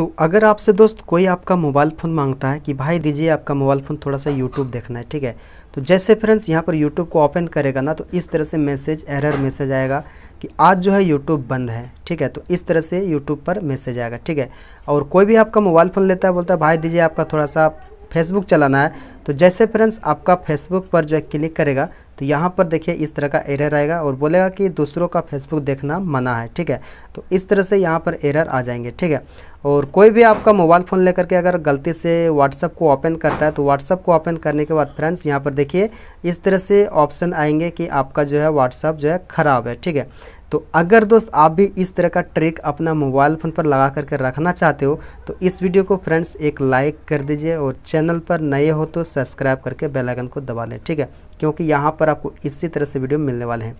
तो अगर आपसे दोस्त कोई आपका मोबाइल फ़ोन मांगता है कि भाई दीजिए आपका मोबाइल फ़ोन थोड़ा सा यूट्यूब देखना है ठीक है तो जैसे फ्रेंड्स यहाँ पर यूट्यूब को ओपन करेगा ना तो इस तरह से मैसेज एरर मैसेज आएगा कि आज जो है यूट्यूब बंद है ठीक है तो इस तरह से यूट्यूब पर मैसेज आएगा ठीक है और कोई भी आपका मोबाइल फ़ोन लेता है बोलता है भाई दीजिए आपका थोड़ा सा फेसबुक चलाना है तो जैसे फ्रेंड्स आपका फेसबुक पर जो है क्लिक करेगा तो यहाँ पर देखिए इस तरह का एरर आएगा और बोलेगा कि दूसरों का फेसबुक देखना मना है ठीक है तो इस तरह से यहाँ पर एरर आ जाएंगे ठीक है और कोई भी आपका मोबाइल फ़ोन लेकर के अगर गलती से व्हाट्सअप को ओपन करता है तो व्हाट्सअप को ओपन करने के बाद फ्रेंड्स यहाँ पर देखिए इस तरह से ऑप्शन आएंगे कि आपका जो है व्हाट्सअप जो है ख़राब है ठीक है तो अगर दोस्त आप भी इस तरह का ट्रिक अपना मोबाइल फ़ोन पर लगा करके रखना चाहते हो तो इस वीडियो को फ्रेंड्स एक लाइक कर दीजिए और चैनल पर नए हो तो सब्सक्राइब करके बेलाइकन को दबा लें ठीक है क्योंकि यहाँ पर आपको इसी तरह से वीडियो मिलने वाले हैं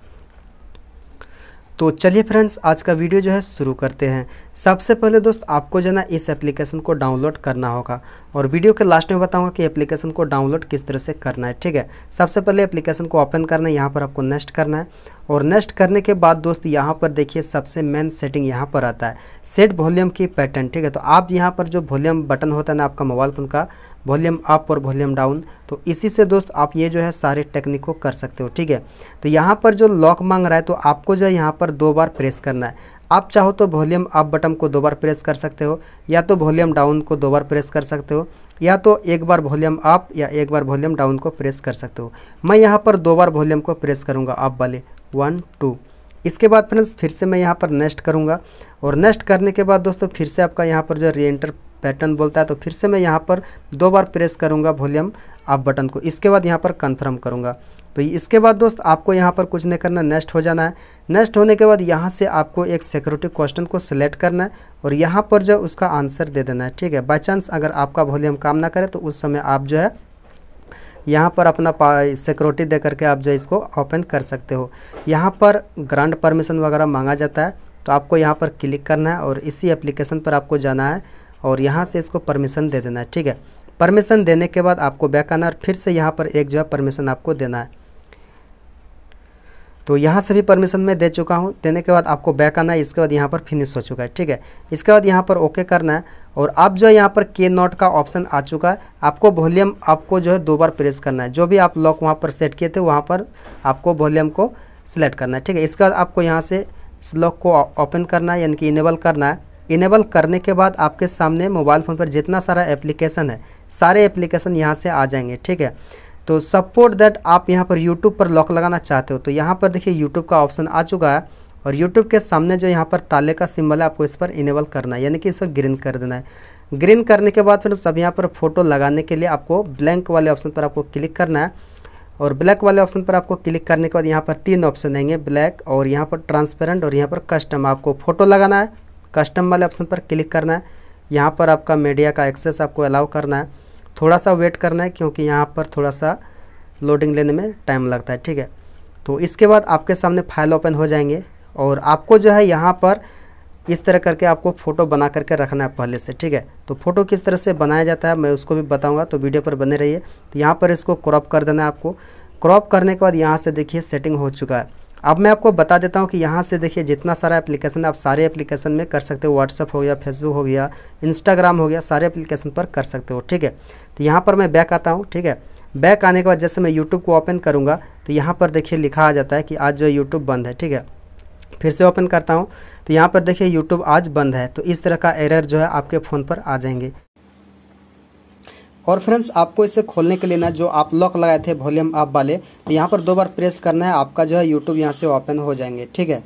तो चलिए फ्रेंड्स आज का वीडियो जो है शुरू करते हैं सबसे पहले दोस्त आपको जो ना इस एप्लीकेशन को डाउनलोड करना होगा और वीडियो के लास्ट में बताऊंगा कि एप्लीकेशन को डाउनलोड किस तरह से करना है ठीक है सबसे पहले एप्लीकेशन को ओपन करना है यहाँ पर आपको नेक्स्ट करना है और नेक्स्ट करने के बाद दोस्त यहाँ पर देखिए सबसे मेन सेटिंग यहाँ पर आता है सेट वॉल्यूम की पैटर्न ठीक है तो आप यहाँ पर जो वॉल्यूम बटन होता है ना आपका मोबाइल फ़ोन का वॉल्यूम अप और वॉल्यूम डाउन तो इसी से दोस्त आप ये जो है सारे टेक्निक को कर सकते हो ठीक है तो यहाँ पर जो लॉक मांग रहा है तो आपको जो है यहाँ पर दो बार प्रेस करना है आप चाहो तो वॉल्यूम अप बटन को दो बार प्रेस कर सकते हो या तो वॉल्यूम डाउन को दो बार प्रेस कर सकते हो या तो एक बार वॉल्यूम अप या एक बार वॉल्यूम डाउन को प्रेस कर सकते हो मैं यहाँ पर दो बार वॉल्यूम को प्रेस करूँगा अप वाले वन टू इसके बाद फ्रेंड्स फिर से मैं यहाँ पर नेक्स्ट करूँगा और नेक्स्ट करने के बाद दोस्तों फिर से आपका यहाँ पर जो री एंटर पैटर्न बोलता है तो फिर से मैं यहाँ पर दो बार प्रेस करूँगा वॉल्यूम अप बटन को इसके बाद यहाँ पर कन्फर्म करूँगा तो इसके बाद दोस्त आपको यहाँ पर कुछ नहीं करना नेक्स्ट हो जाना है नेक्स्ट होने के बाद यहाँ से आपको एक सिक्योरिटी क्वेश्चन को सिलेक्ट करना है और यहाँ पर जो उसका आंसर दे देना है ठीक है बाई चांस अगर आपका वॉल्यूम काम ना करे तो उस समय आप जो है यहाँ पर अपना सिक्योरिटी दे करके आप जो इसको ओपन कर सकते हो यहाँ पर ग्रांट परमिशन वगैरह मांगा जाता है तो आपको यहाँ पर क्लिक करना है और इसी एप्लीकेशन पर आपको जाना है और यहाँ से इसको परमिशन दे देना है ठीक है परमिशन देने के बाद आपको बैक आना और फिर से यहाँ पर एक जो है परमिशन आपको देना है तो यहाँ से भी परमिशन मैं दे चुका हूँ देने के बाद आपको बैक आना है इसके बाद यहाँ पर फिनिश हो चुका है ठीक है इसके बाद यहाँ पर ओके करना है और अब जो है यहाँ पर के नॉट का ऑप्शन आ चुका है आपको वॉल्यूम आपको जो है दो बार प्रेस करना है जो भी आप लॉक वहाँ पर सेट किए थे वहाँ पर आपको वॉल्यूम को सिलेक्ट करना है ठीक है इसके बाद आपको यहाँ से इस लॉक को ओपन करना है यानी कि इनेबल करना है इनेबल करने के बाद आपके सामने मोबाइल फ़ोन पर जितना सारा एप्लीकेशन है सारे एप्लीकेशन यहाँ से आ जाएंगे ठीक है तो सपोर्ट दैट आप यहाँ पर यूट्यूब पर लॉक लगाना चाहते हो तो यहाँ पर देखिए यूट्यूब का ऑप्शन आ चुका है और यूट्यूब के सामने जो यहाँ पर ताले का सिम्बल है आपको इस पर इनेबल करना है यानी कि इसको ग्रीन कर देना है ग्रीन करने के बाद फिर सब यहाँ पर फोटो लगाने के लिए आपको ब्लैंक वाले ऑप्शन पर आपको क्लिक करना है और ब्लैक वाले ऑप्शन पर आपको क्लिक करने के बाद यहाँ पर तीन ऑप्शन आएंगे ब्लैक और यहाँ पर ट्रांसपेरेंट और यहाँ पर कस्टम आपको फ़ोटो लगाना है कस्टम वाले ऑप्शन पर क्लिक करना है यहाँ पर आपका मीडिया का एक्सेस आपको अलाउ करना है थोड़ा सा वेट करना है क्योंकि यहाँ पर थोड़ा सा लोडिंग लेने में टाइम लगता है ठीक है तो इसके बाद आपके सामने फाइल ओपन हो जाएंगे और आपको जो है यहाँ पर इस तरह करके आपको फ़ोटो बना करके रखना है पहले से ठीक है तो फ़ोटो किस तरह से बनाया जाता है मैं उसको भी बताऊंगा तो वीडियो पर बने रहिए तो यहाँ पर इसको क्रॉप कर देना है आपको क्रॉप करने के बाद यहाँ से देखिए सेटिंग हो चुका है अब मैं आपको बता देता हूँ कि यहाँ से देखिए जितना सारा एप्लीकेशन है आप सारे एप्लीकेशन में कर सकते हो व्हाट्सअप हो गया फेसबुक हो गया इंस्टाग्राम हो गया सारे एप्लीकेशन पर कर सकते हो ठीक है तो यहाँ पर मैं बैक आता हूँ ठीक है बैक आने के बाद जैसे मैं यूट्यूब को ओपन करूँगा तो यहाँ पर देखिए लिखा आ जाता है कि आज जो यूट्यूब बंद है ठीक है फिर से ओपन करता हूँ तो यहाँ पर देखिए यूट्यूब आज बंद है तो इस तरह का एरर जो है आपके फ़ोन पर आ जाएंगे और फ्रेंड्स आपको इसे खोलने के लिए ना जो आप लॉक लगाए थे वॉल्यूम अप वाले तो यहाँ पर दो बार प्रेस करना है आपका जो है यूट्यूब यहाँ से ओपन हो जाएंगे ठीक है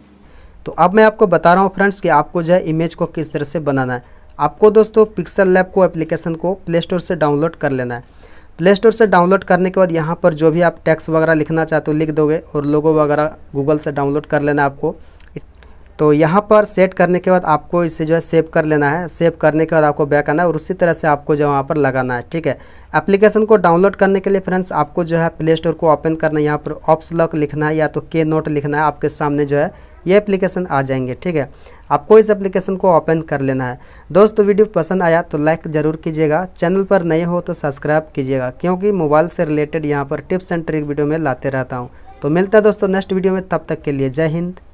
तो अब मैं आपको बता रहा हूँ फ्रेंड्स कि आपको जो है इमेज को किस तरह से बनाना है आपको दोस्तों पिक्सल लैब को एप्लीकेशन को प्ले स्टोर से डाउनलोड कर लेना है प्ले स्टोर से डाउनलोड करने के बाद यहाँ पर जो भी आप टैक्स वगैरह लिखना चाहते हो लिख दोगे और लोगो वगैरह गूगल से डाउनलोड कर लेना आपको तो यहाँ पर सेट करने के बाद आपको इसे जो है सेव कर लेना है सेव करने के बाद आपको बैक आना है और उसी तरह से आपको जो वहाँ पर लगाना है ठीक है एप्लीकेशन को डाउनलोड करने के लिए फ्रेंड्स आपको जो है प्ले स्टोर को ओपन करना है यहाँ पर ऑप्स लॉक लिखना है या तो के नोट लिखना है आपके सामने जो है ये एप्लीकेशन आ जाएंगे ठीक है आपको इस एप्लीकेशन को ओपन कर लेना है दोस्तों वीडियो तो पसंद आया तो लाइक ज़रूर कीजिएगा चैनल पर नए हो तो सब्सक्राइब कीजिएगा क्योंकि मोबाइल से रिलेटेड यहाँ पर टिप्स एंड ट्रिक वीडियो में लाते रहता हूँ तो मिलता है दोस्तों नेक्स्ट वीडियो में तब तक के लिए जय हिंद